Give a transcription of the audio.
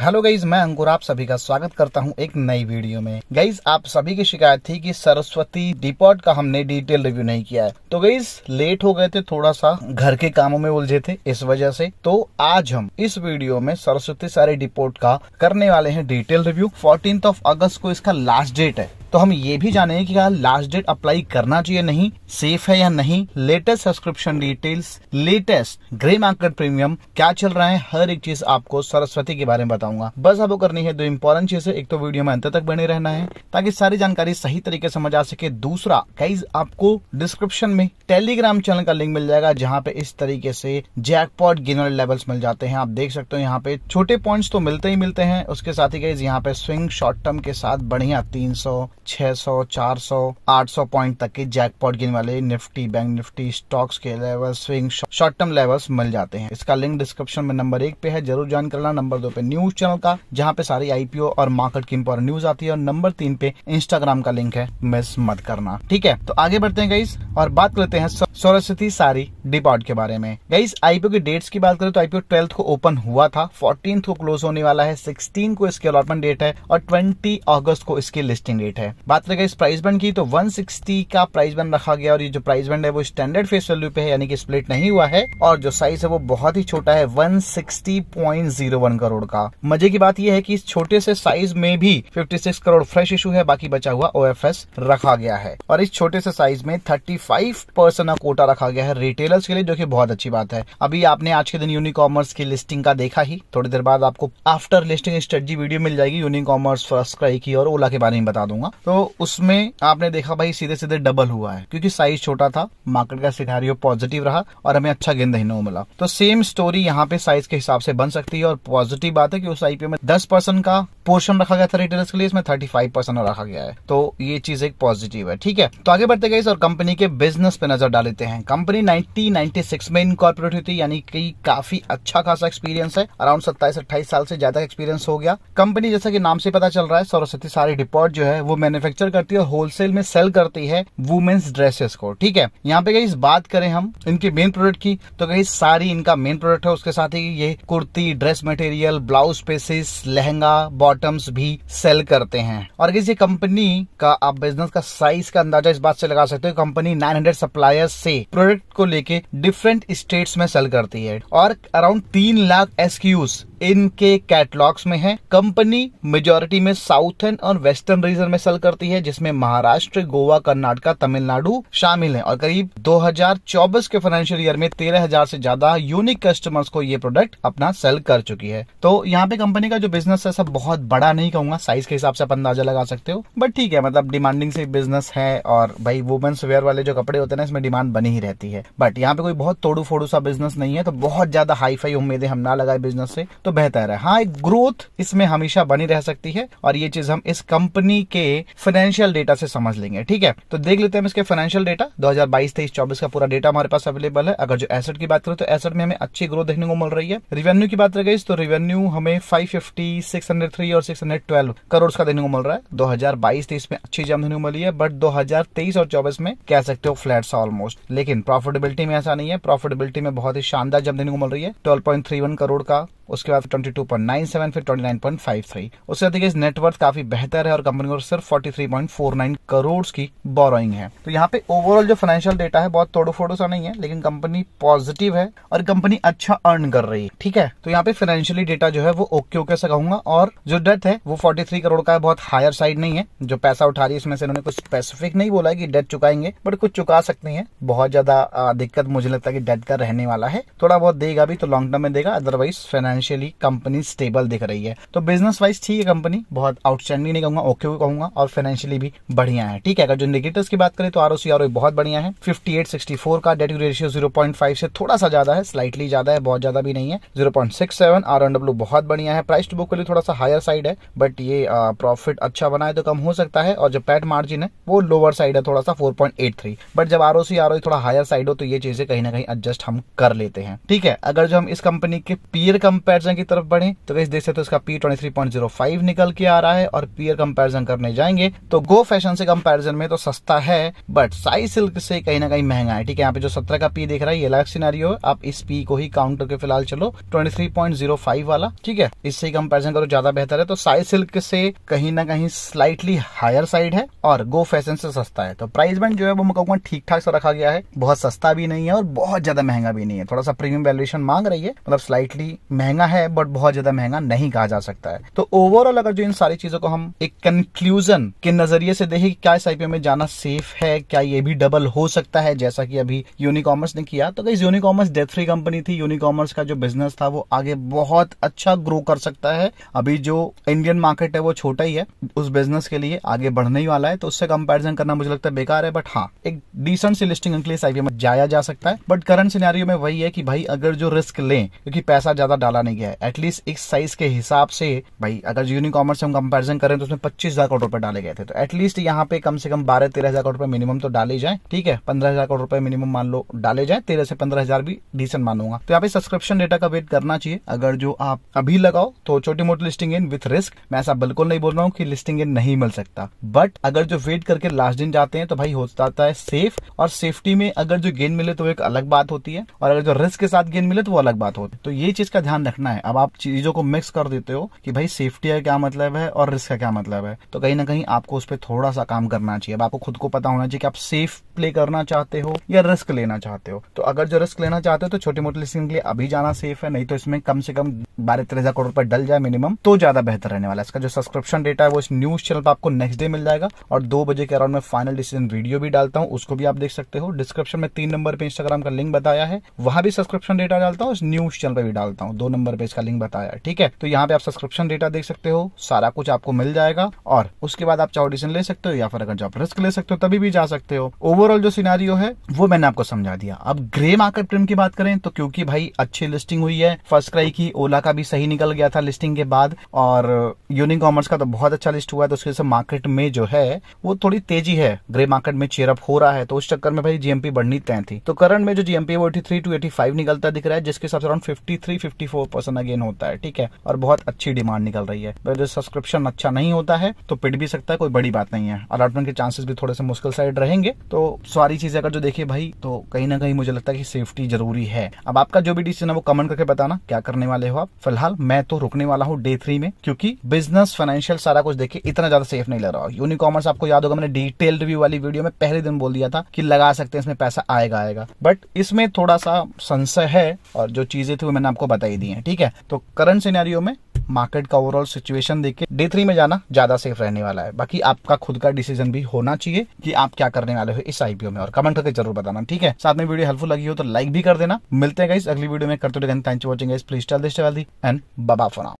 hello guys मैं अंकुर आप सभी का स्वागत करता हूं एक नई वीडियो में गईज आप सभी की शिकायत थी कि सरस्वती डिपोर्ट का हमने डिटेल रिव्यू नहीं किया है तो गईज लेट हो गए थे थोड़ा सा घर के कामों में उलझे थे इस वजह से तो आज हम इस वीडियो में सरस्वती सारे डिपोर्ट का करने वाले हैं detail review fourteen of August को इसका लास्ट डेट है तो हम ये भी जाने कि क्या लास्ट डेट अप्लाई करना चाहिए नहीं सेफ है या नहीं latest subscription details latest grey market premium क्या चल रहा है हर एक चीज आपको सरस्वती के बारे में बताऊंगा बस आपको करनी है दो इम्पोर्टेंट चीज एक तो वीडियो में अंत तक बने रहना है ताकि सारी जानकारी सही तरीके से समझ आ सके दूसरा कई आपको डिस्क्रिप्शन में टेलीग्राम चैनल का लिंक मिल जाएगा जहाँ पे इस तरीके से जैकपॉट गिनर लेवल्स मिल जाते हैं आप देख सकते हो यहाँ पे छोटे पॉइंट्स तो मिलते ही मिलते हैं उसके साथ ही कई यहाँ पे स्विंग शॉर्ट टर्म के साथ बढ़िया तीन सौ 600, 400, 800 पॉइंट तक के जैकपॉट गिन वाले निफ्टी बैंक निफ्टी स्टॉक्स के level swing short term levels मिल जाते हैं इसका लिंक डिस्क्रिप्शन में नंबर एक पे है जरूर ज्वाइन करना नंबर दो पे न्यूज चैनल का जहाँ पे सारी आईपीओ और मार्केट की इम्पोर्ट न्यूज आती है और नंबर तीन पे इंस्टाग्राम का लिंक है मिस मत करना ठीक है तो आगे बढ़ते हैं गईस और बात करते हैं सरस्वती सारी डिपॉट के बारे में गईस आईपीओ की डेट्स की बात करें तो आईपीओ ट्वेल्थ को ओपन हुआ था फोर्टीन को क्लोज होने वाला है सिक्सटीन को इसकी अलॉटमेंट डेट है और ट्वेंटी अगस्त को इसकी लिस्टिंग डेट है बात करें इस प्राइस बैंड की तो 160 का प्राइस बैंड रखा गया और ये जो प्राइस बैंड है वो स्टैंडर्ड फेस वैल्यू पे है यानी कि स्प्लिट नहीं हुआ है और जो साइज है वो बहुत ही छोटा है 160.01 करोड़ का मजे की बात यह है कि इस छोटे से साइज में भी 56 करोड़ फ्रेश इशू है बाकी बचा हुआ ओ रखा गया है और इस छोटे से साइज में थर्टी परसेंट कोटा रखा गया है रिटेलर्स के लिए जो की बहुत अच्छी बात है अभी आपने आज के दिन यूनिकॉमर्स की लिस्टिंग का देखा ही थोड़ी देर बाद आपको आफ्टर लिस्टिंग स्ट्रेटजी वीडियो मिल जाएगी यूनिकॉमर्स फर्स्ट क्राई की और ओला के बारे में बता दूंगा तो उसमें आपने देखा भाई सीधे सीधे डबल हुआ है क्योंकि साइज छोटा था मार्केट का सिनारियो पॉजिटिव रहा और हमें अच्छा गेंद देखने को मिला तो सेम स्टोरी यहाँ पे साइज के हिसाब से बन सकती है और पॉजिटिव बात है कि उस आईपीओ में दस परसेंट का पोर्शन रखा गया था रिटेलर्स के लिए इसमें थर्टी फाइव परसेंट रखा गया है तो ये चीज एक पॉजिटिव है ठीक है तो आगे बढ़ते गए और कंपनी के बिजनेस पे नजर डाल लेते हैं कंपनी नाइनटीन नाइनटी सिक्स में इनकॉर्पोरेट हुई थी यानी कि काफी अच्छा खासा एक्सपीरियंस है अराउंड सत्ताईस अट्ठाईस साल से ज्यादा एक्सपीरियंस हो गया कंपनी जैसा कि नाम से पता चल रहा है सरस्वती सारी रिपोर्ट जो है वो मैंने मैन्युफैक्चर करती है होलसेल में सेल करती है वुमेन्स ड्रेसेस को ठीक है यहाँ पे गई बात करें हम इनके मेन प्रोडक्ट की तो कहीं सारी इनका मेन प्रोडक्ट है उसके साथ ही ये kurti dress material blouse pieces lehenga bottoms भी सेल करते हैं और ये कंपनी का आप बिजनेस का साइज का अंदाजा इस बात से लगा सकते हो कंपनी हंड्रेड सप्लायर्स से प्रोडक्ट को लेके डिफरेंट स्टेट्स में सेल करती है और अराउंड तीन लाख एसक्यूज इनके कैटलॉग्स में है कंपनी मेजोरिटी में साउथर्न और वेस्टर्न रीजन में सेल करती है जिसमें महाराष्ट्र गोवा कर्नाटक तमिलनाडु शामिल है और करीब 2024 के फाइनेंशियल ईयर में 13000 से ज्यादा यूनिक कस्टमर्स को ये प्रोडक्ट अपना सेल कर चुकी है तो यहाँ पे कंपनी का जो बिजनेस है सब बहुत बड़ा नहीं कहूंगा साइज के हिसाब से आप अंदाजा लगा सकते हो बट ठीक है मतलब डिमांडिंग से बिजनेस है और भाई वुमेन्स वेयर वाले जो कपड़े होते हैं इसमें डिमांड बनी ही रहती है बट यहाँ पे कोई बहुत तोड़ू फोड़ू सा बिजनेस नहीं है तो बहुत ज्यादा हाई फाई उम्मीदें हम ना लगाए बिजनेस से तो तो बेहतर है हाँ एक ग्रोथ इसमें हमेशा बनी रह सकती है और ये चीज हम इस कंपनी के फाइनेंशियल डेटा से समझ लेंगे ठीक है तो देख लेते हैं इसके फाइनेंशियल डेटा बाईस तेईस चौबीस का पूरा डेटा हमारे पास अवेलेबल है अगर जो एसेट की बात करें तो एसेट में हमें अच्छी ग्रोथ देखने को मिल रही है रिवेन्यू की बात करें तो रिवेन्यू हमें हंड्रेड थ्री और सिक्स हंड्रेड ट्वेल्व करोड़ का देने को मिल रहा है बाईस तेईस में अच्छी जम देने को मिली है बट दो हजार तेईस और चौबीस में कह सकते हो फ्लैट ऑलमोस्ट लेकिन प्रॉफिटेबिलिटी में ऐसा नहीं है प्रॉफिटेबिलिटी में बहुत ही शानदार जम देने को मिल रही है twelve point three one crore का उसके बाद फिर twenty two point nine seven फिर twenty nine point five three उससे अधिक इस नेटवर्थ काफी बेहतर है और कंपनी को सिर्फ forty three point four nine crore की बोरोइंग है तो यहाँ पे ओवरऑल जो फाइनेंशियल डेटा है बहुत तोड़ो फोड़ो सा नहीं है लेकिन कंपनी पॉजिटिव है और कंपनी अच्छा अर्न कर रही है ठीक है तो यहाँ पे फाइनेंशियली डेटा जो है वो ओके ओके से कहूंगा और जो डेथ है वो फोर्टी थ्री करोड़ का है बहुत हायर साइड नहीं है जो पैसा उठा रही है इसमें से इन्होंने कुछ स्पेसिफिक नहीं बोला है कि डेट चुकाएंगे बट कुछ चुका सकते हैं बहुत ज्यादा दिक्कत मुझे लगता है कि डेट का रहने वाला है थोड़ा बहुत देगा भी तो लॉन्ग टर्म में देगा अदरवाइज फाइनेंशियली कि कंपनी स्टेबल दिख रही है तो बिजनेस वाइज ठीक है कंपनी बहुत आउटस्टैंडिंग नहीं कहूंगा ओके okay कहूंगा और फाइनेंशियली भी बढ़िया है ठीक है अगर जो निगेटिव की बात करें तो आर ओ बहुत बढ़िया है फिफ्टी एट सिक्सटी फोर का debt ratio zero point five से थोड़ा सा ज्यादा है स्लाइटली ज्यादा है बहुत ज्यादा भी नहीं है zero point six seven R N W बहुत बढ़िया है प्राइस टू बुक के लिए थोड़ा सा हायर साइड है बट ये प्रॉफिट अच्छा बना है तो कम हो सकता है और जो पैट मार्जिन है वो लोअर साइड है थोड़ा सा four point eight three but जब आर ओ थोड़ा हायर साइड हो तो ये चीजें कहीं ना कहीं एडजस्ट हम कर लेते हैं ठीक है अगर जो हम इस कंपनी के पीयर कंपेरिजन कंपैरिजन की तरफ बढ़े तो वैसे देख सकते हो उसका पी ट्वेंटी निकल के आ रहा है और पीयर कंपैरिजन करने जाएंगे तो गो फैशन से कंपैरिजन में तो सस्ता है बट साई सिल्क से कहीं ना कहीं महंगा है ठीक है यहाँ पे जो सत्रह का पी देख रहा है ये अलग सिनारियो आप इस पी को ही काउंट करके फिलहाल चलो ट्वेंटी वाला ठीक है इससे कंपेरिजन करो ज्यादा बेहतर है तो साई सिल्क से कहीं ना कहीं स्लाइटली हायर साइड है और गो फैशन से सस्ता है तो प्राइस बैंड जो है वो मैं ठीक ठाक से रखा गया है बहुत सस्ता भी नहीं है और बहुत ज्यादा महंगा भी नहीं है थोड़ा सा प्रीमियम वैल्यूएशन मांग रही है मतलब स्लाइटली महंगा है है बट बहुत ज्यादा महंगा नहीं कहा जा सकता है तो ओवरऑल अगर जो इन सारी चीजों को हम एक कंक्लूजन के नजरिए से देखें क्या इस आईपीओ में जाना सेफ है क्या ये भी डबल हो सकता है जैसा कि अभी यूनिकॉमर्स ने किया तो कई यूनिकॉमर्स डेथ फ्री कंपनी थी यूनिकॉमर्स का जो बिजनेस था वो आगे बहुत अच्छा ग्रो कर सकता है अभी जो इंडियन मार्केट है वो छोटा ही है उस बिजनेस के लिए आगे बढ़ने ही वाला है तो उससे कंपेरिजन करना मुझे लगता है बेकार है बट हाँ एक डिसेंट सी लिस्टिंग अंकली लिए आईपीओ में जाया जा सकता है बट करंट सिनारियों में वही है कि भाई अगर जो रिस्क लें क्योंकि पैसा ज्यादा डाला नहीं गया है एटलीस्ट इस साइज के हिसाब से भाई अगर यूनिकॉमर्स से हम कंपेरिजन करें तो उसमें पच्चीस हजार करोड़ रुपए डाले गए थे तो एटलीस्ट यहाँ पे कम से कम बारह तेरह हजार करोड़ रुपए मिनिमम तो डाले जाए ठीक है पंद्रह हजार करोड़ रुपए मिनिमम मान लो डाले जाए तेरह से पंद्रह हजार भी डिसेंट मानूंगा तो यहाँ पे सब्सक्रिप्शन डेटा का वेट करना चाहिए अगर जो आप अभी लगाओ तो छोटी मोटी लिस्टिंग इन विथ रिस्क मैं ऐसा बिल्कुल नहीं बोल रहा हूँ कि लिस्टिंग इन नहीं मिल सकता बट अगर जो वेट करके लास्ट दिन जाते हैं तो भाई हो जाता है सेफ और सेफ्टी में अगर जो गेन मिले तो एक अलग बात होती है और अगर जो रिस्क के साथ गेन मिले तो वो अलग बात होती है तो ये चीज का ध्यान रखना है अब आप चीजों को मिक्स कर देते हो कि भाई सेफ्टी का क्या मतलब है और रिस्क का क्या मतलब है तो कहीं ना कहीं आपको उस पर थोड़ा सा काम करना चाहिए अब आपको खुद को पता होना चाहिए कि आप सेफ प्ले करना चाहते हो या रिस्क लेना चाहते हो तो अगर जो रिस्क लेना चाहते हो तो छोटी मोटी लिस्टिंग के लिए अभी जाना सेफ है नहीं तो इसमें कम से कम बारह तेरह हजार करोड़ रुपए डल जाए मिनिमम तो ज्यादा बेहतर रहने वाला है इसका जो सब्सक्रिप्शन डेटा है वो इस न्यूज चैनल पर आपको नेक्स्ट डे मिल जाएगा और दो बजे के अराउंड में फाइनल डिसीजन वीडियो भी डालता हूँ उसको भी आप देख सकते हो डिस्क्रिप्शन में तीन नंबर पे इंस्टाग्राम का लिंक बताया है वहां भी सब्सक्रिप्शन डेटा डालता हूँ न्यूज चैनल पर भी डालता हूँ दो नंबर पे इसका लिंक बताया ठीक है तो यहाँ पे आप सब्सक्रिप्शन डेटा देख सकते हो सारा कुछ आपको मिल जाएगा और उसके बाद आप चाहे ऑडिशन ले सकते हो या फिर अगर जॉब रिस्क ले सकते हो तभी भी जा सकते हो ओवरऑल जो सिनारियो है वो मैंने आपको समझा दिया अब ग्रे मार्केट प्रेम की बात करें तो क्योंकि भाई अच्छी लिस्टिंग हुई है फर्स्ट क्राई की ओला का भी सही निकल गया था लिस्टिंग के बाद और यूनिक कॉमर्स का तो बहुत अच्छा लिस्ट हुआ है तो उसके से मार्केट में जो है वो थोड़ी तेजी है ग्रे मार्केट में चेयरअप हो रहा है तो उस चक्कर में भाई जीएमपी बढ़नी तय थी तो करंट में जो जीएमपी वो eighty three to eighty five निकलता दिख रहा है जिसके हिसाब से around fifty three fifty four percent gain होता है ठीक है और बहुत अच्छी डिमांड निकल रही है अगर सब्सक्रिप्शन तो अच्छा नहीं होता है तो पिट भी सकता है कोई बड़ी बात नहीं है अलॉटमेंट के चांसेस भी थोड़े से मुश्किल साइड रहेंगे तो सारी चीजें अगर जो देखिए भाई तो कहीं ना कहीं मुझे लगता है कि सेफ्टी जरूरी है अब आपका जो भी डिसीजन है वो कमेंट करके बताना क्या करने वाले हो आप फिलहाल मैं तो रुकने वाला हूँ डे थ्री में क्योंकि बिजनेस फाइनेंशियल सारा कुछ देखिए इतना ज्यादा सेफ नहीं लग रहा यूनिकॉमर्स आपको याद होगा मैंने डिटेल रिव्यू वाली वीडियो में पहले दिन बोल दिया था कि लगा सकते हैं इसमें पैसा आएगा आएगा बट इसमें थोड़ा सा संशय है और जो चीजें थी वो मैंने आपको बताई दी है ठीक है है तो करंट सिनेरियो में मार्केट का ओवरऑल सिचुएशन देख के डे थ्री में जाना ज्यादा सेफ रहने वाला है बाकी आपका खुद का डिसीजन भी होना चाहिए कि आप क्या करने वाले हो इस आईपीओ में और कमेंट करके जरूर बताना ठीक है साथ में वीडियो हेल्पफुल लगी हो तो लाइक भी कर देना मिलते हैं इस अगली वीडियो में करते हुए watching please tell this and Baba